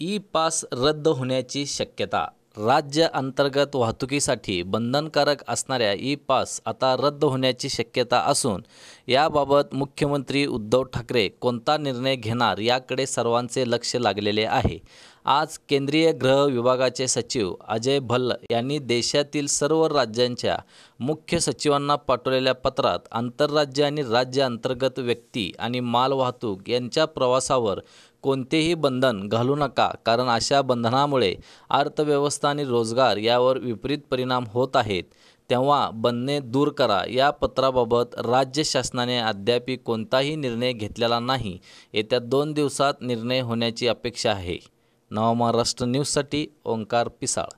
E pass रद्द होण्याची शक्यता राज्य अंतर्गत वाहतुकीसाठी बंधनकारक असणाऱ्या ई पास आता रद्द होण्याची शक्यता असून याबाबत मुख्यमंत्री उद्धव ठाकरे कोणता निर्णय घेणार याकडे सर्वांचे लक्ष लागलेले आहे आज केंद्रीय गृह विभागाचे सचिव अजय भल्ल यांनी देशातील सर्व राज्यांच्या मुख्य सचिवांना पाठवलेल्या पत्रात आंतरराज्य आणि राज्य अंतर्गत व्यक्ती आणि मालवाहतूक यांच्या प्रवासावर कोणतेही बंधन घालू नका कारण अशा बंधनामुळे अर्थव्यवस्था आणि रोजगार यावर विपरीत परिणाम होत आहेत तेव्हा बंधने दूर करा या पत्राबाबत राज्य शासनाने अद्याप कोणताही निर्णय घेतलेला नाही येत्या दोन दिवसात निर्णय होण्याची अपेक्षा आहे नवमहाराष्ट्र महाराष्ट्र न्यूजसाठी ओंकार पिसाळ